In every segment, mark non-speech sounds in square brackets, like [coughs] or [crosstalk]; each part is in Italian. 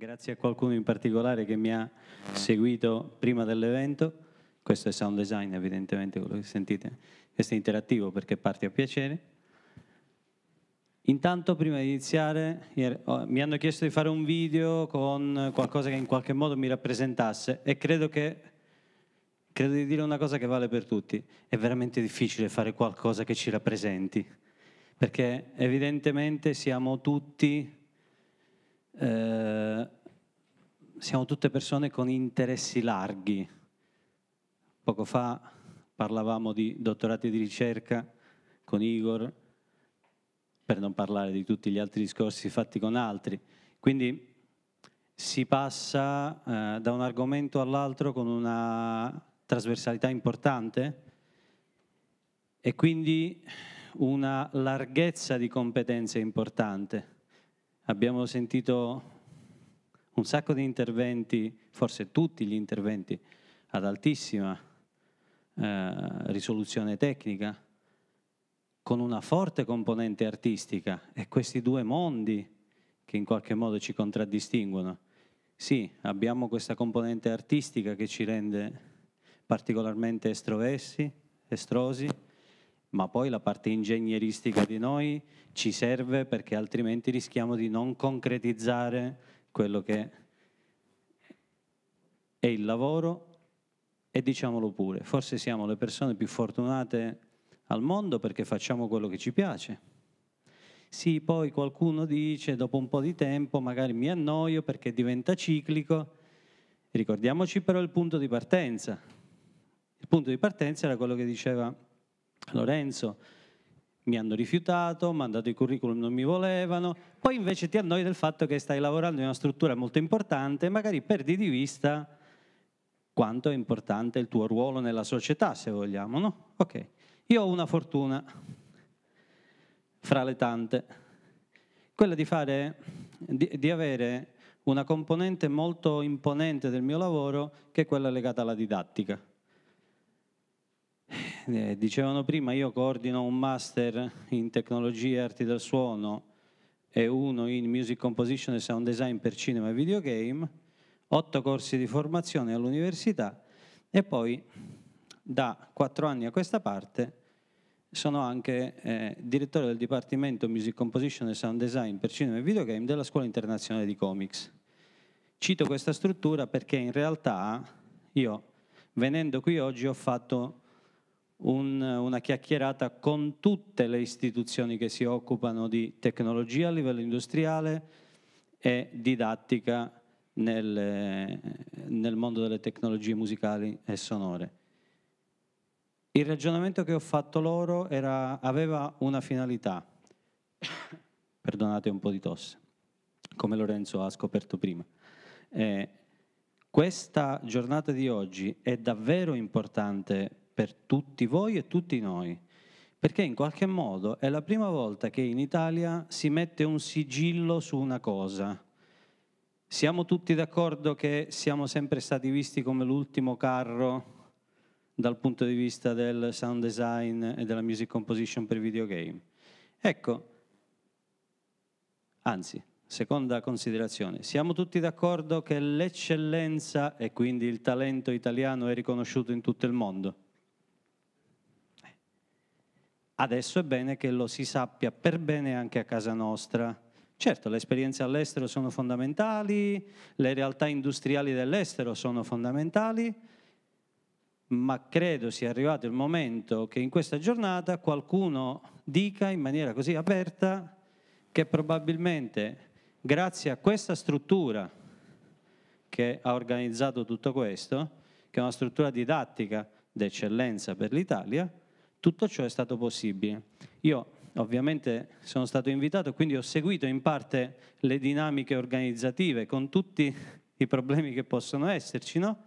Grazie a qualcuno in particolare che mi ha seguito prima dell'evento. Questo è sound design, evidentemente, quello che sentite. Questo è interattivo perché parte a piacere. Intanto, prima di iniziare, oh, mi hanno chiesto di fare un video con qualcosa che in qualche modo mi rappresentasse e credo, che, credo di dire una cosa che vale per tutti. È veramente difficile fare qualcosa che ci rappresenti, perché evidentemente siamo tutti eh, siamo tutte persone con interessi larghi. Poco fa parlavamo di dottorati di ricerca con Igor, per non parlare di tutti gli altri discorsi fatti con altri. Quindi si passa eh, da un argomento all'altro con una trasversalità importante e quindi una larghezza di competenze importante abbiamo sentito un sacco di interventi, forse tutti gli interventi, ad altissima eh, risoluzione tecnica, con una forte componente artistica e questi due mondi che in qualche modo ci contraddistinguono. Sì, abbiamo questa componente artistica che ci rende particolarmente estroversi, estrosi, ma poi la parte ingegneristica di noi ci serve perché altrimenti rischiamo di non concretizzare quello che è il lavoro e diciamolo pure, forse siamo le persone più fortunate al mondo perché facciamo quello che ci piace. Sì, poi qualcuno dice dopo un po' di tempo magari mi annoio perché diventa ciclico. Ricordiamoci però il punto di partenza. Il punto di partenza era quello che diceva Lorenzo, mi hanno rifiutato, mi hanno dato i curriculum, non mi volevano, poi invece ti annoi del fatto che stai lavorando in una struttura molto importante e magari perdi di vista quanto è importante il tuo ruolo nella società, se vogliamo, no? Ok, io ho una fortuna fra le tante, quella di, fare, di, di avere una componente molto imponente del mio lavoro che è quella legata alla didattica dicevano prima, io coordino un master in tecnologie e arti del suono e uno in music composition e sound design per cinema e videogame, otto corsi di formazione all'università e poi da quattro anni a questa parte sono anche eh, direttore del Dipartimento Music Composition e Sound Design per cinema e videogame della Scuola Internazionale di Comics. Cito questa struttura perché in realtà io venendo qui oggi ho fatto un, una chiacchierata con tutte le istituzioni che si occupano di tecnologia a livello industriale e didattica nel, nel mondo delle tecnologie musicali e sonore. Il ragionamento che ho fatto loro era, aveva una finalità, [coughs] perdonate un po' di tosse, come Lorenzo ha scoperto prima. Eh, questa giornata di oggi è davvero importante per tutti voi e tutti noi, perché in qualche modo è la prima volta che in Italia si mette un sigillo su una cosa. Siamo tutti d'accordo che siamo sempre stati visti come l'ultimo carro dal punto di vista del sound design e della music composition per videogame. Ecco, anzi, seconda considerazione, siamo tutti d'accordo che l'eccellenza e quindi il talento italiano è riconosciuto in tutto il mondo adesso è bene che lo si sappia per bene anche a casa nostra. Certo, le esperienze all'estero sono fondamentali, le realtà industriali dell'estero sono fondamentali, ma credo sia arrivato il momento che in questa giornata qualcuno dica in maniera così aperta che probabilmente grazie a questa struttura che ha organizzato tutto questo, che è una struttura didattica d'eccellenza per l'Italia, tutto ciò è stato possibile. Io ovviamente sono stato invitato, quindi ho seguito in parte le dinamiche organizzative con tutti i problemi che possono esserci, no?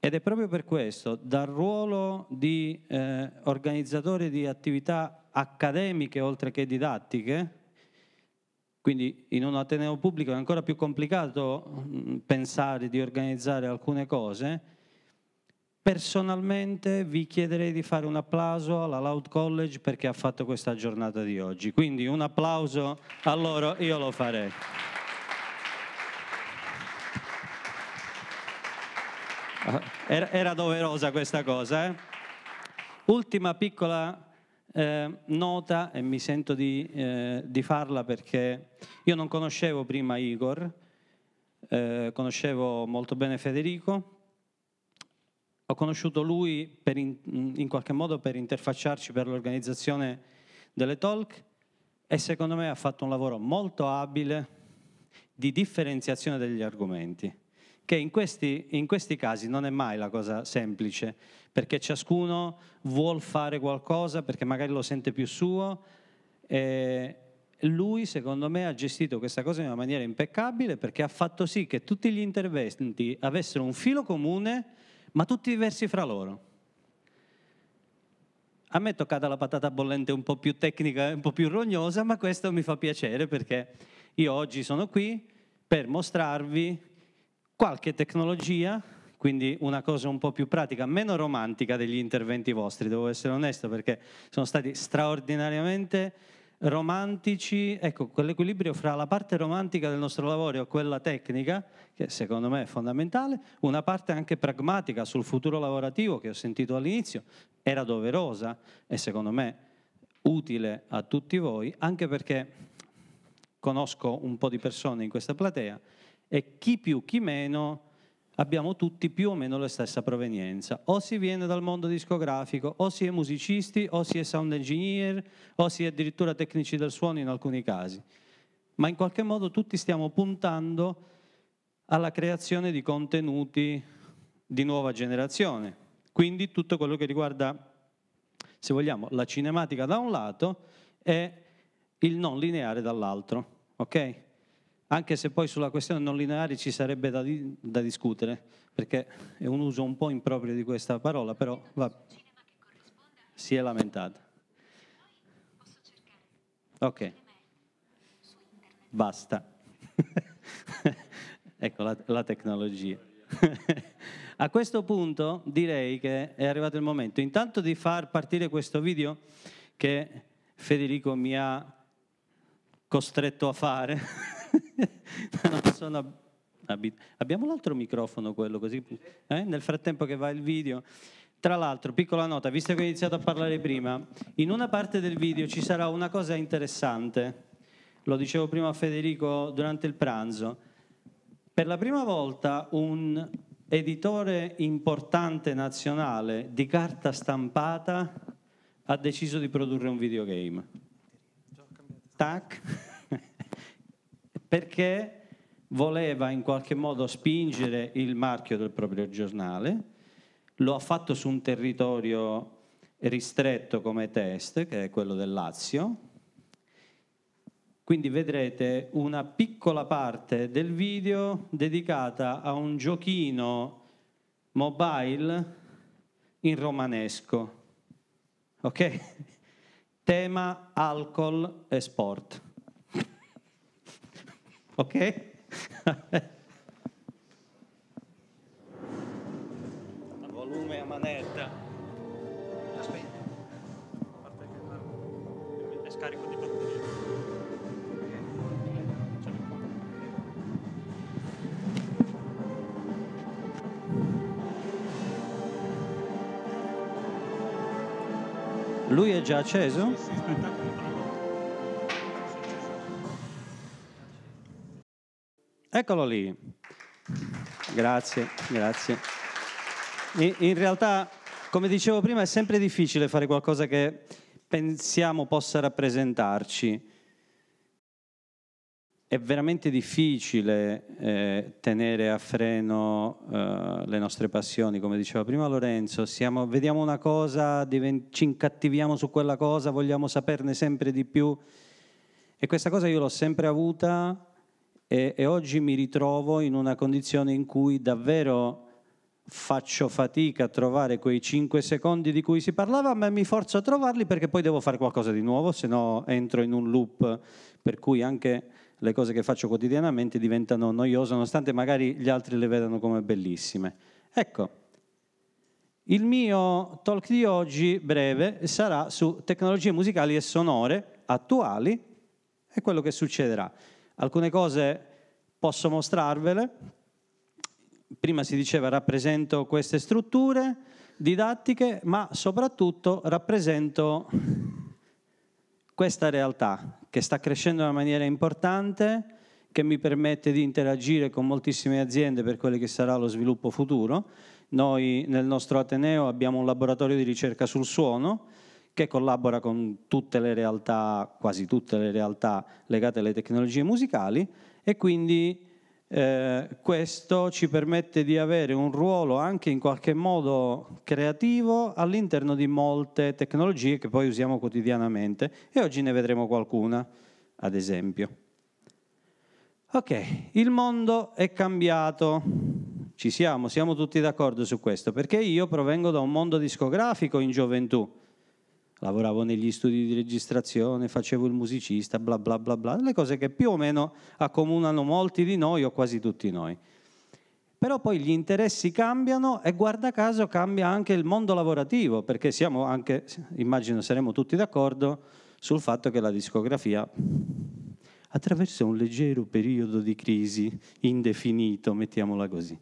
Ed è proprio per questo, dal ruolo di eh, organizzatore di attività accademiche oltre che didattiche, quindi in un Ateneo pubblico è ancora più complicato mh, mm, pensare di organizzare alcune cose, Personalmente vi chiederei di fare un applauso alla Loud College perché ha fatto questa giornata di oggi, quindi un applauso a loro io lo farei. Era, era doverosa questa cosa. Eh? Ultima piccola eh, nota e mi sento di, eh, di, farla perché io non conoscevo prima Igor, eh, conoscevo molto bene Federico, ho conosciuto lui in, in qualche modo per interfacciarci per l'organizzazione delle talk e secondo me ha fatto un lavoro molto abile di differenziazione degli argomenti che in questi, in questi, casi non è mai la cosa semplice, perché ciascuno vuole fare qualcosa, perché magari lo sente più suo. E lui, secondo me, ha gestito questa cosa in una maniera impeccabile, perché ha fatto sì che tutti gli interventi avessero un filo comune ma tutti diversi fra loro. A me è toccata la patata bollente un po' più tecnica, un po' più rognosa, ma questo mi fa piacere perché io oggi sono qui per mostrarvi qualche tecnologia, quindi una cosa un po' più pratica, meno romantica degli interventi vostri, devo essere onesto perché sono stati straordinariamente romantici, ecco, quell'equilibrio fra la parte romantica del nostro lavoro e quella tecnica, che secondo me è fondamentale, una parte anche pragmatica sul futuro lavorativo che ho sentito all'inizio, era doverosa e secondo me utile a tutti voi, anche perché conosco un po' di persone in questa platea e chi più chi meno abbiamo tutti più o meno la stessa provenienza. O si viene dal mondo discografico, o si è musicisti, o si è sound engineer, o si è addirittura tecnici del suono in alcuni casi. Ma in qualche modo tutti stiamo puntando alla creazione di contenuti di nuova generazione. Quindi tutto quello che riguarda, se vogliamo, la cinematica da un lato e il non lineare dall'altro. Okay? anche se poi sulla questione non lineare ci sarebbe da, di, da, discutere, perché è un uso un po' improprio di questa parola, però va, si è lamentata. Ok, basta. [laughs] ecco la, la tecnologia. [laughs] A questo punto direi che è arrivato il momento intanto di far partire questo video che Federico mi ha costretto a fare. [laughs] [laughs] non sono abit- abbiamo l'altro microfono, quello così, eh? nel frattempo che va il video. Tra l'altro, piccola nota, visto che ho iniziato a parlare prima, in una parte del video ci sarà una cosa interessante, lo dicevo prima a Federico durante il pranzo, per la prima volta un editore importante nazionale di carta stampata ha deciso di produrre un videogame. Tac perché voleva in qualche modo spingere il marchio del proprio giornale, lo ha fatto su un territorio ristretto come test, che è quello del Lazio, quindi vedrete una piccola parte del video dedicata a un giochino mobile in romanesco. Ok? [laughs] Tema alcol e sport ok? a volume a manetta. scarico di batteria. Lui è già acceso? Sì, sì, Eccolo lì. Grazie, grazie. In, in realtà, come dicevo prima, è sempre difficile fare qualcosa che pensiamo possa rappresentarci. È veramente difficile eh, tenere a freno eh, le nostre passioni, come diceva prima Lorenzo. Siamo, vediamo una cosa, divent- ci incattiviamo su quella cosa, vogliamo saperne sempre di più. E questa cosa io l'ho sempre avuta e, e oggi mi ritrovo in una condizione in cui davvero faccio fatica a trovare quei 5 secondi di cui si parlava, ma mi forzo a trovarli perché poi devo fare qualcosa di nuovo, se no entro in un loop per cui anche le cose che faccio quotidianamente diventano noiose, nonostante magari gli altri le vedano come bellissime. Ecco, il mio talk di oggi, breve, sarà su tecnologie musicali e sonore attuali e quello che succederà. Alcune cose posso mostrarvele. Prima si diceva rappresento queste strutture didattiche, ma soprattutto rappresento questa realtà che sta crescendo in una maniera importante, che mi permette di interagire con moltissime aziende per quello che sarà lo sviluppo futuro. Noi nel nostro Ateneo abbiamo un laboratorio di ricerca sul suono, che collabora con tutte le realtà, quasi tutte le realtà legate alle tecnologie musicali e quindi eh, questo ci permette di avere un ruolo anche in qualche modo creativo all'interno di molte tecnologie che poi usiamo quotidianamente e oggi ne vedremo qualcuna, ad esempio. Ok, il mondo è cambiato. Ci siamo, siamo tutti d'accordo su questo, perché io provengo da un mondo discografico in gioventù lavoravo negli studi di registrazione, facevo il musicista, bla bla bla bla, le cose che più o meno accomunano molti di noi o quasi tutti noi. Però poi gli interessi cambiano e guarda caso cambia anche il mondo lavorativo, perché siamo anche, immagino saremo tutti d'accordo, sul fatto che la discografia attraversa un leggero periodo di crisi indefinito, mettiamola così.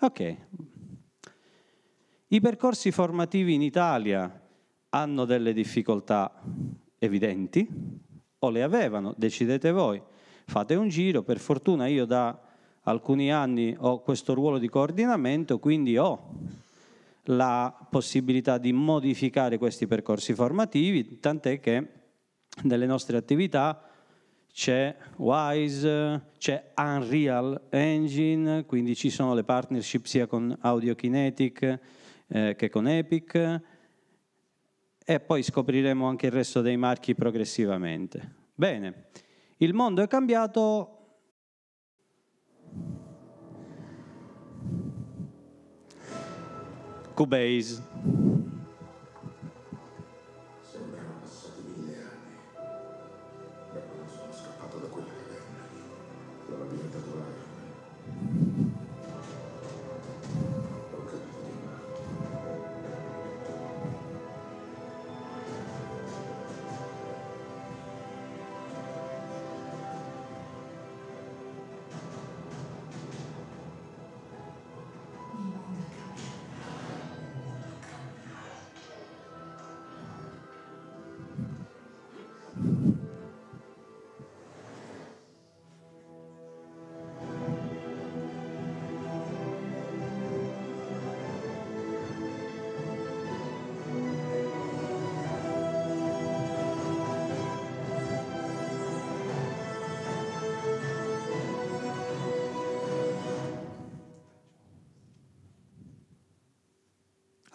Ok. I percorsi formativi in Italia, hanno delle difficoltà evidenti o le avevano, decidete voi, fate un giro, per fortuna io da alcuni anni ho questo ruolo di coordinamento, quindi ho la possibilità di modificare questi percorsi formativi, tant'è che nelle nostre attività c'è Wise, c'è Unreal Engine, quindi ci sono le partnership sia con Audio Kinetic eh, che con Epic, e poi scopriremo anche il resto dei marchi progressivamente. Bene, il mondo è cambiato. Cubase.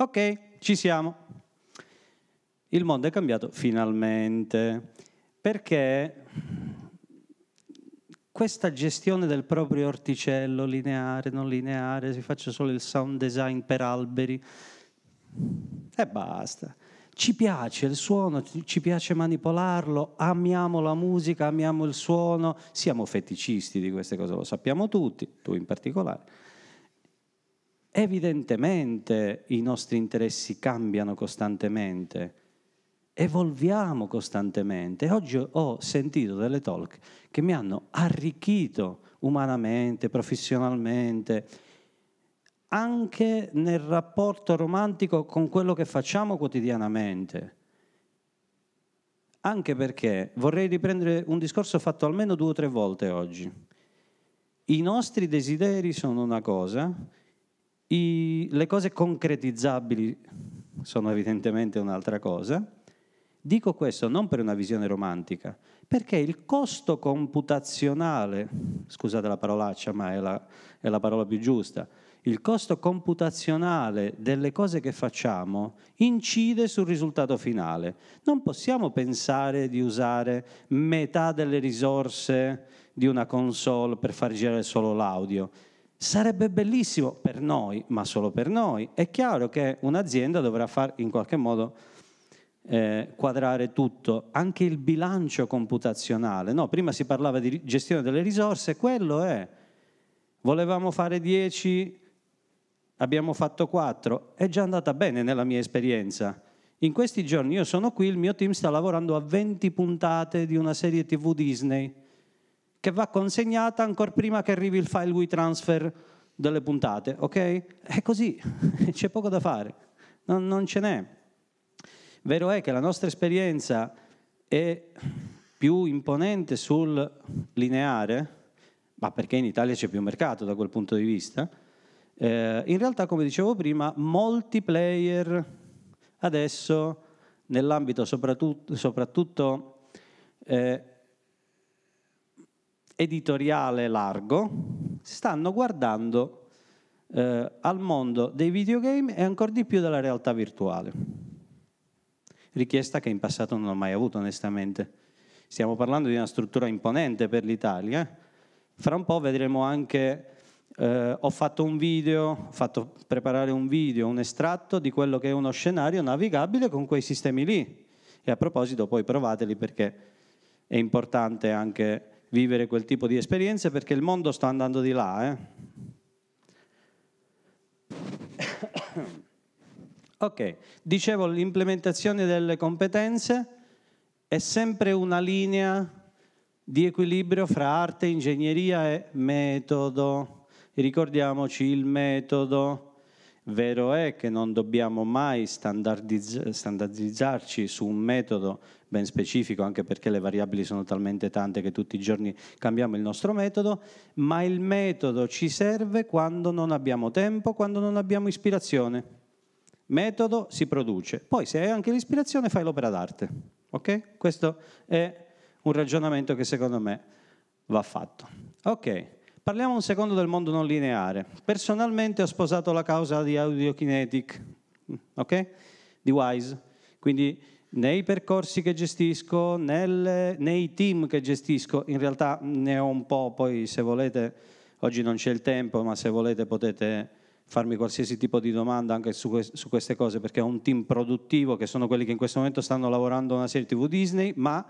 Ok, ci siamo. Il mondo è cambiato finalmente, perché questa gestione del proprio orticello, lineare, non lineare, si faccia solo il sound design per alberi, e basta ci piace il suono, ci piace manipolarlo, amiamo la musica, amiamo il suono, siamo feticisti di queste cose, lo sappiamo tutti, tu in particolare. Evidentemente i nostri interessi cambiano costantemente, evolviamo costantemente. Oggi ho sentito delle talk che mi hanno arricchito umanamente, professionalmente, anche nel rapporto romantico con quello che facciamo quotidianamente. Anche perché vorrei riprendere un discorso fatto almeno due o tre volte oggi. I nostri desideri sono una cosa, i, le cose concretizzabili sono evidentemente un'altra cosa. Dico questo non per una visione romantica, perché il costo computazionale, scusate la parolaccia ma è la, è la parola più giusta, il costo computazionale delle cose che facciamo incide sul risultato finale. Non possiamo pensare di usare metà delle risorse di una console per far girare solo l'audio Sarebbe bellissimo per noi, ma solo per noi. È chiaro che un'azienda dovrà far in qualche modo eh, quadrare tutto, anche il bilancio computazionale. No, prima si parlava di gestione delle risorse, quello è. Volevamo fare 10, abbiamo fatto 4, è già andata bene nella mia esperienza. In questi giorni io sono qui, il mio team sta lavorando a 20 puntate di una serie TV Disney che va consegnata ancora prima che arrivi il file WI transfer delle puntate, ok? È così, [laughs] c'è poco da fare, non, non ce n'è. Vero è che la nostra esperienza è più imponente sul lineare, ma perché in Italia c'è più mercato da quel punto di vista, eh, in realtà, come dicevo prima, molti player adesso, nell'ambito soprattutto, soprattutto eh, editoriale largo, stanno guardando eh, al mondo dei videogame e ancora di più della realtà virtuale. Richiesta che in passato non ho mai avuto, onestamente. Stiamo parlando di una struttura imponente per l'Italia. Fra un po' vedremo anche Uh, ho fatto un video, ho fatto preparare un video, un estratto di quello che è uno scenario navigabile con quei sistemi lì. E a proposito poi provateli perché è importante anche vivere quel tipo di esperienze perché il mondo sta andando di là. Eh? [coughs] ok, dicevo l'implementazione delle competenze è sempre una linea di equilibrio fra arte, ingegneria e metodo. E ricordiamoci il metodo, Vero è che non dobbiamo mai standardizz- standardizzarci su un metodo ben specifico, anche perché le variabili sono talmente tante che tutti i giorni cambiamo il nostro metodo, ma il metodo ci serve quando non abbiamo tempo, quando non abbiamo ispirazione. Metodo si produce. Poi se hai anche l'ispirazione fai l'opera d'arte. Ok? Questo è un ragionamento che secondo me va fatto. Ok. Parliamo un secondo del mondo non lineare. Personalmente ho sposato la causa di Audiokinetic, ok? Di Wise. Quindi nei percorsi che gestisco, nel, nei team che gestisco, in realtà ne ho un po', poi se volete, oggi non c'è il tempo, ma se volete potete farmi qualsiasi tipo di domanda anche su, su queste cose, perché ho un team produttivo che sono quelli che in questo momento stanno lavorando a una serie TV Disney, ma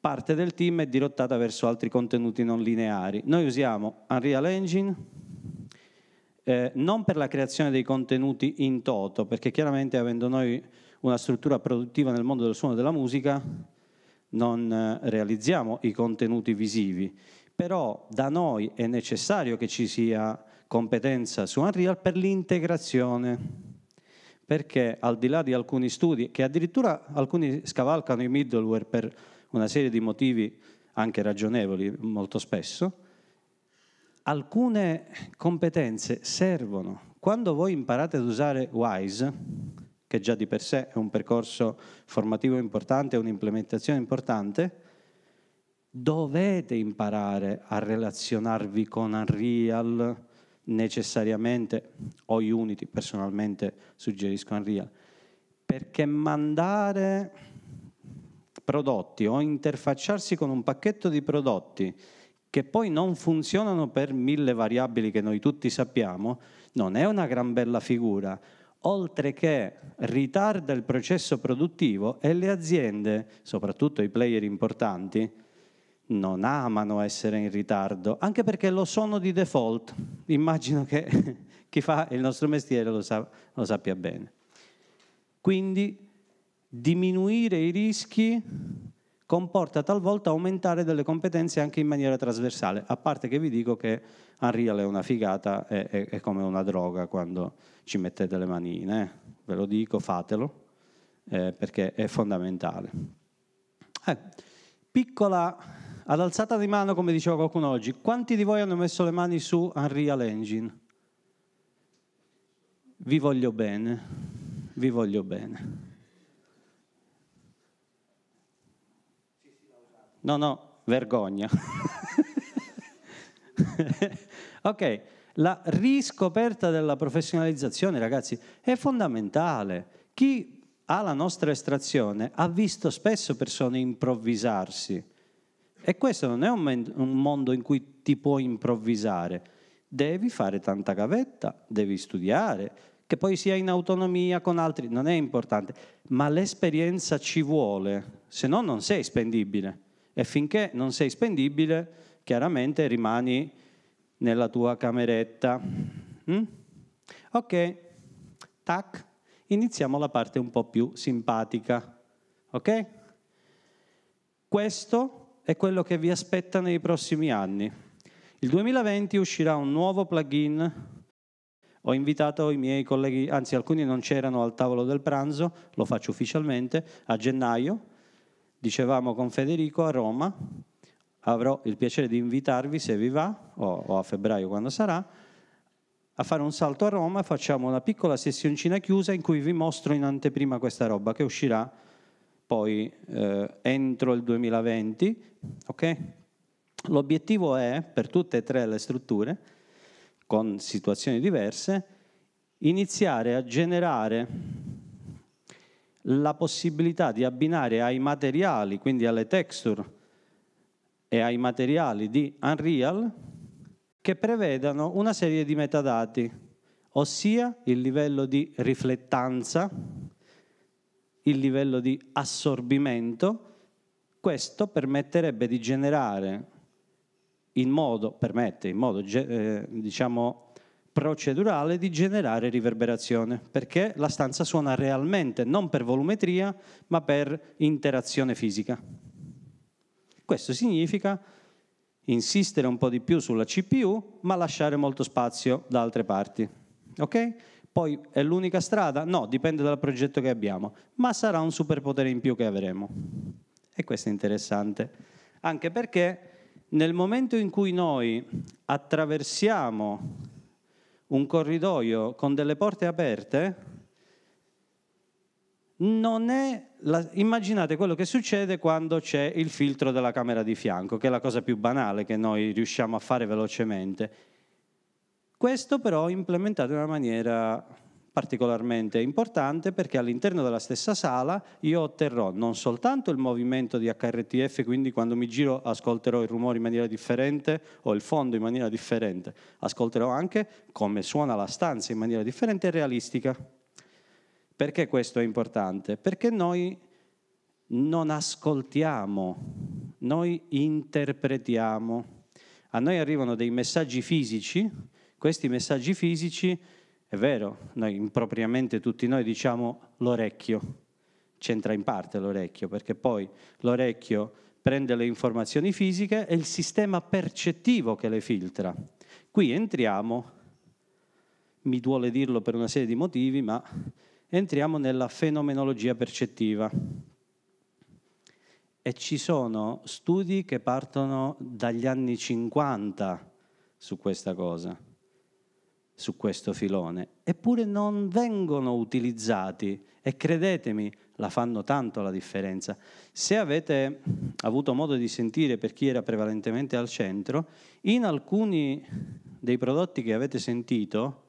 parte del team è dirottata verso altri contenuti non lineari. Noi usiamo Unreal Engine eh, non per la creazione dei contenuti in toto, perché chiaramente avendo noi una struttura produttiva nel mondo del suono e della musica non eh, realizziamo i contenuti visivi, però da noi è necessario che ci sia competenza su Unreal per l'integrazione perché al di là di alcuni studi, che addirittura alcuni scavalcano i middleware per una serie di motivi anche ragionevoli molto spesso, alcune competenze servono. Quando voi imparate ad usare WISE, che già di per sé è un percorso formativo importante, un'implementazione importante, dovete imparare a relazionarvi con Unreal necessariamente, o Unity, personalmente suggerisco Unreal, perché mandare prodotti o interfacciarsi con un pacchetto di prodotti che poi non funzionano per mille variabili che noi tutti sappiamo, non è una gran bella figura, oltre che ritarda il processo produttivo e le aziende, soprattutto i player importanti, non amano essere in ritardo, anche perché lo sono di default. Immagino che [laughs] chi fa il nostro mestiere lo, sa, lo sappia bene. Quindi diminuire i rischi comporta talvolta aumentare delle competenze anche in maniera trasversale, a parte che vi dico che Unreal è una figata, è, è, è come una droga quando ci mettete le manine, eh? ve lo dico, fatelo, eh, perché è fondamentale. Eh, piccola, ad alzata di mano, come diceva qualcuno oggi, quanti di voi hanno messo le mani su Unreal Engine? Vi voglio bene, vi voglio bene. No, no, vergogna. [laughs] ok, la riscoperta della professionalizzazione, ragazzi, è fondamentale. Chi ha la nostra estrazione ha visto spesso persone improvvisarsi. E questo non è un, un mondo in cui ti puoi improvvisare. Devi fare tanta gavetta, devi studiare, che poi sia in autonomia con altri, non è importante, ma l'esperienza ci vuole, se no non sei spendibile e finché non sei spendibile, chiaramente rimani nella tua cameretta. Mm? Ok, tac, iniziamo la parte un po' più simpatica. Ok? Questo è quello che vi aspetta nei prossimi anni. Il 2020 uscirà un nuovo plugin. Ho invitato i miei colleghi, anzi alcuni non c'erano al tavolo del pranzo, lo faccio ufficialmente, a gennaio dicevamo con Federico a Roma, avrò il piacere di invitarvi se vi va, o, o a febbraio quando sarà, a fare un salto a Roma, facciamo una piccola sessioncina chiusa in cui vi mostro in anteprima questa roba che uscirà poi eh, entro il 2020. Okay? L'obiettivo è, per tutte e tre le strutture, con situazioni diverse, iniziare a generare la possibilità di abbinare ai materiali, quindi alle texture e ai materiali di Unreal, che prevedano una serie di metadati, ossia il livello di riflettanza, il livello di assorbimento. Questo permetterebbe di generare in modo, permette, in modo eh, diciamo, procedurale di generare riverberazione, perché la stanza suona realmente, non per volumetria, ma per interazione fisica. Questo significa insistere un po' di più sulla CPU, ma lasciare molto spazio da altre parti. Ok? Poi è l'unica strada? No, dipende dal progetto che abbiamo, ma sarà un superpotere in più che avremo. E questo è interessante, anche perché nel momento in cui noi attraversiamo un corridoio con delle porte aperte, non la... immaginate quello che succede quando c'è il filtro della camera di fianco, che è la cosa più banale che noi riusciamo a fare velocemente. Questo però implementato in una maniera particolarmente importante perché all'interno della stessa sala io otterrò non soltanto il movimento di HRTF, quindi quando mi giro ascolterò il rumore in maniera differente o il fondo in maniera differente, ascolterò anche come suona la stanza in maniera differente e realistica. Perché questo è importante? Perché noi non ascoltiamo, noi interpretiamo. A noi arrivano dei messaggi fisici, questi messaggi fisici è vero, noi impropriamente tutti noi diciamo l'orecchio, c'entra in parte l'orecchio, perché poi l'orecchio prende le informazioni fisiche e il sistema percettivo che le filtra. Qui entriamo, mi duole dirlo per una serie di motivi, ma entriamo nella fenomenologia percettiva. E ci sono studi che partono dagli anni 50 su questa cosa su questo filone, eppure non vengono utilizzati e credetemi, la fanno tanto la differenza. Se avete avuto modo di sentire per chi era prevalentemente al centro, in alcuni dei prodotti che avete sentito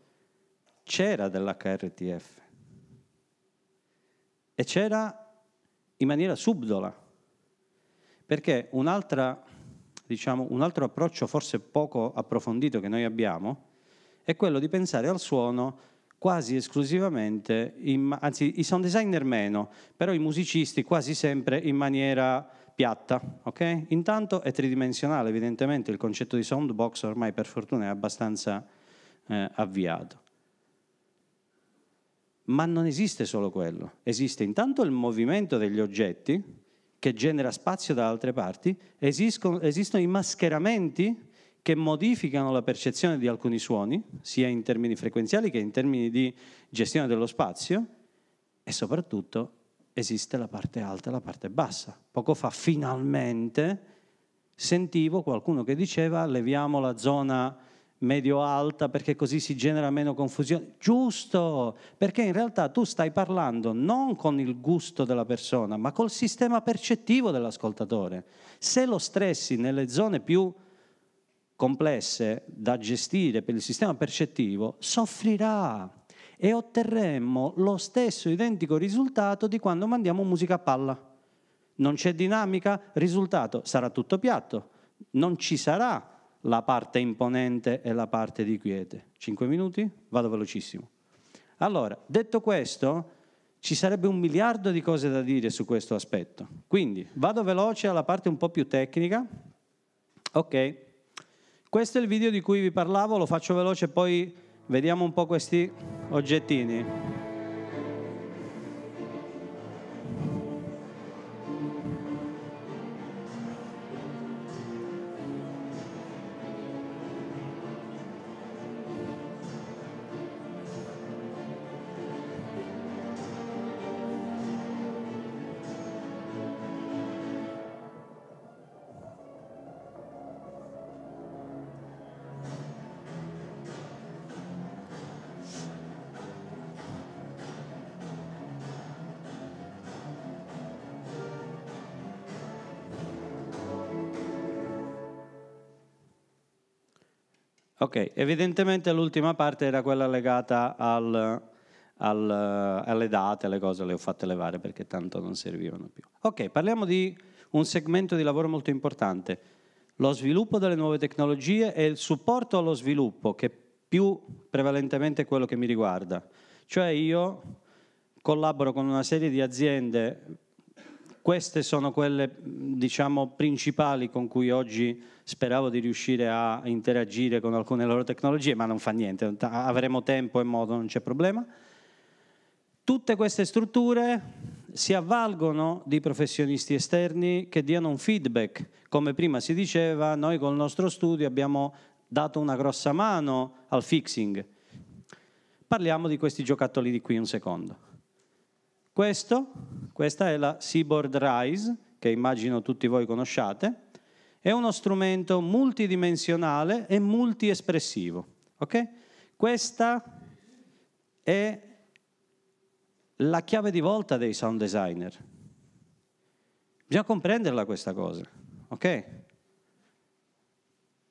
c'era dell'HRTF e c'era in maniera subdola, perché diciamo, un altro approccio forse poco approfondito che noi abbiamo è quello di pensare al suono quasi esclusivamente, in, anzi i sound designer meno, però i musicisti quasi sempre in maniera piatta, ok? Intanto è tridimensionale, evidentemente il concetto di soundbox ormai per fortuna è abbastanza eh, avviato. Ma non esiste solo quello, esiste intanto il movimento degli oggetti che genera spazio da altre parti, esistono, esistono i mascheramenti che modificano la percezione di alcuni suoni, sia in termini frequenziali che in termini di gestione dello spazio, e soprattutto esiste la parte alta e la parte bassa. Poco fa finalmente sentivo qualcuno che diceva leviamo la zona medio-alta perché così si genera meno confusione. Giusto, perché in realtà tu stai parlando non con il gusto della persona, ma col sistema percettivo dell'ascoltatore. Se lo stressi nelle zone più complesse da gestire per il sistema percettivo, soffrirà e otterremmo lo stesso identico risultato di quando mandiamo musica a palla. Non c'è dinamica, risultato sarà tutto piatto, non ci sarà la parte imponente e la parte di quiete. Cinque minuti? Vado velocissimo. Allora, detto questo, ci sarebbe un miliardo di cose da dire su questo aspetto. Quindi vado veloce alla parte un po' più tecnica. Ok, questo è il video di cui vi parlavo, lo faccio veloce, e poi vediamo un po' questi oggettini. evidentemente l'ultima parte era quella legata al, al, alle date, le cose le ho fatte levare perché tanto non servivano più. Ok, parliamo di un segmento di lavoro molto importante, lo sviluppo delle nuove tecnologie e il supporto allo sviluppo, che più prevalentemente è quello che mi riguarda. Cioè io collaboro con una serie di aziende queste sono quelle diciamo, principali con cui oggi speravo di riuscire a interagire con alcune loro tecnologie, ma non fa niente, avremo tempo e modo, non c'è problema. Tutte queste strutture si avvalgono di professionisti esterni che diano un feedback. Come prima si diceva, noi col nostro studio abbiamo dato una grossa mano al fixing. Parliamo di questi giocattoli di qui un secondo. Questo, questa è la Seaboard Rise, che immagino tutti voi conosciate, è uno strumento multidimensionale e multiespressivo. Okay? Questa è la chiave di volta dei sound designer. Bisogna comprenderla questa cosa. Ok?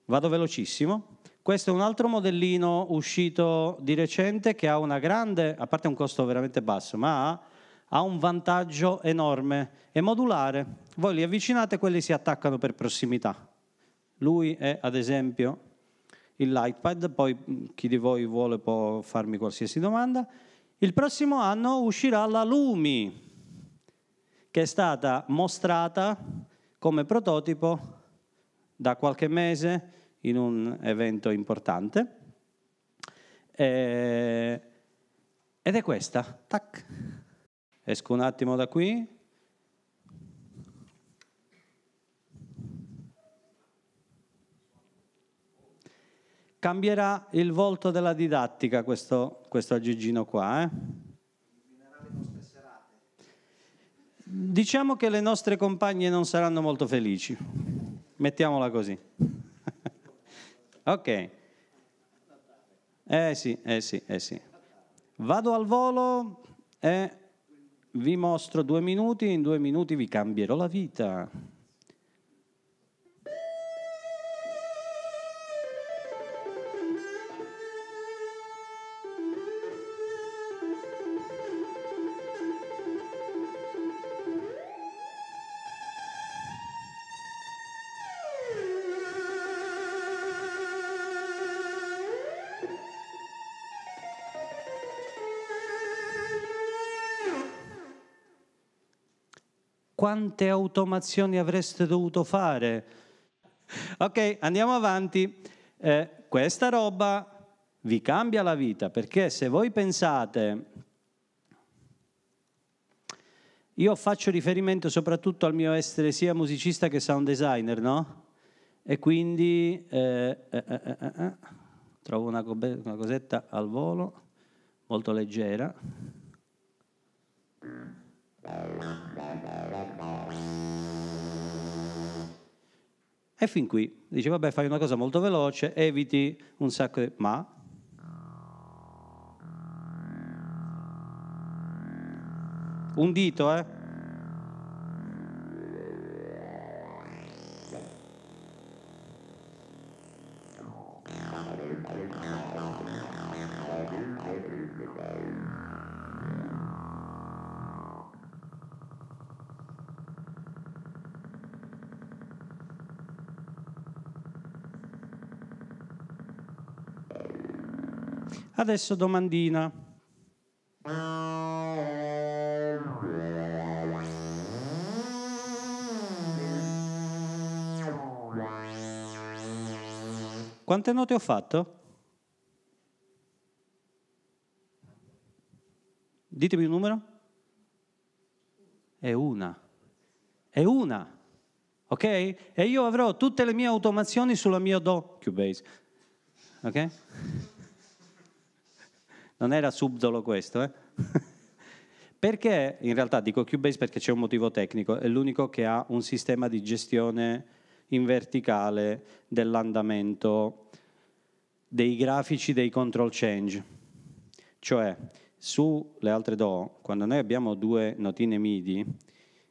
Vado velocissimo. Questo è un altro modellino uscito di recente che ha una grande, a parte un costo veramente basso, ma ha ha un vantaggio enorme, è modulare. Voi li avvicinate e quelli si attaccano per prossimità. Lui è, ad esempio, il Lightpad, poi mm, chi di voi vuole può farmi qualsiasi domanda. Il prossimo anno uscirà la Lumi, che è stata mostrata come prototipo da qualche mese in un evento importante. Eh, ed è questa, tac. Esco un attimo da qui. Cambierà il volto della didattica questo, questo aggeggino qua. Eh? Diciamo che le nostre compagne non saranno molto felici. Mettiamola così. [laughs] ok. Eh sì, eh sì, eh sì. Vado al volo e eh vi mostro due minuti, in due minuti vi cambierò la vita. quante automazioni avreste dovuto fare? Ok, andiamo avanti. Eh, questa roba vi cambia la vita perché se voi pensate, io faccio riferimento soprattutto al mio essere sia musicista che sound designer, no? E quindi eh, eh, eh, eh, eh trovo una, co- una cosetta al volo, molto leggera. E fin qui, dice: vabbè fai una cosa molto veloce, eviti un sacco di... ma... Un dito, eh? Adesso domandina. Quante note ho fatto? Ditemi un numero. È una. È una. Ok? E io avrò tutte le mie automazioni sulla mia Do. Cubase. Ok? non era subdolo questo, eh? [laughs] perché in realtà dico Cubase perché c'è un motivo tecnico, è l'unico che ha un sistema di gestione in verticale dell'andamento dei grafici dei control change. Cioè, sulle altre DO, quando noi abbiamo due notine MIDI,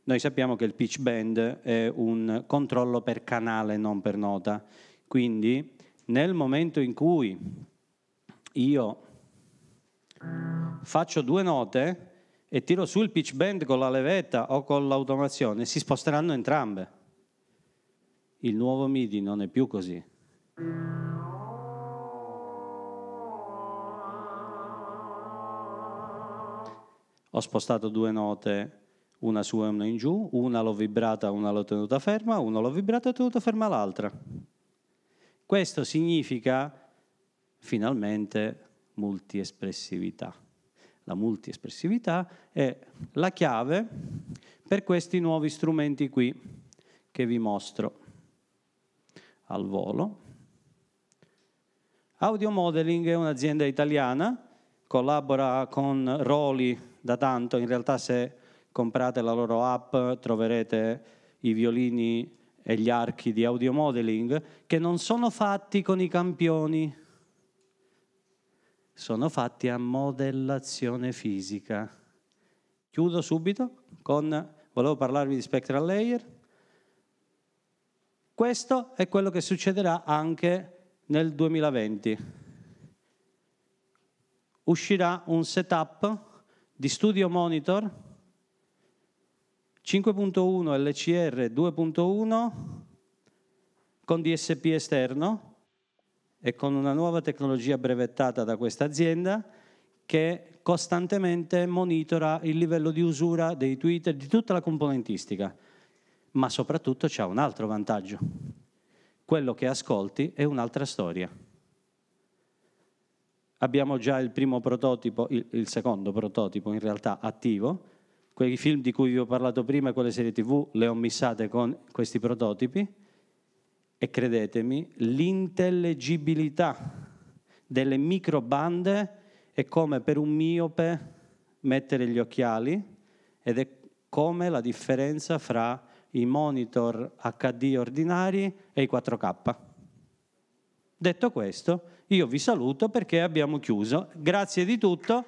noi sappiamo che il pitch band è un controllo per canale, non per nota. Quindi, nel momento in cui io faccio due note e tiro su il pitch bend con la levetta o con l'automazione, si sposteranno entrambe. Il nuovo MIDI non è più così. Ho spostato due note, una su e una in giù, una l'ho vibrata, una l'ho tenuta ferma, una l'ho vibrata e tenuta ferma l'altra. Questo significa finalmente multiespressività. La multiespressività è la chiave per questi nuovi strumenti qui che vi mostro al volo. Audio Modeling è un'azienda italiana, collabora con Roli da tanto, in realtà se comprate la loro app troverete i violini e gli archi di audio modeling che non sono fatti con i campioni sono fatti a modellazione fisica. Chiudo subito con, volevo parlarvi di spectral layer. Questo è quello che succederà anche nel 2020. Uscirà un setup di studio monitor 5.1 LCR 2.1 con DSP esterno e con una nuova tecnologia brevettata da questa azienda che costantemente monitora il livello di usura dei Twitter, di tutta la componentistica, ma soprattutto c'è un altro vantaggio. Quello che ascolti è un'altra storia. Abbiamo già il primo prototipo, il, il secondo prototipo in realtà attivo, quei film di cui vi ho parlato prima, quelle serie tv le ho missate con questi prototipi, e credetemi, l'intellegibilità delle microbande è come per un miope mettere gli occhiali ed è come la differenza fra i monitor HD ordinari e i 4K. Detto questo, io vi saluto perché abbiamo chiuso. Grazie di tutto.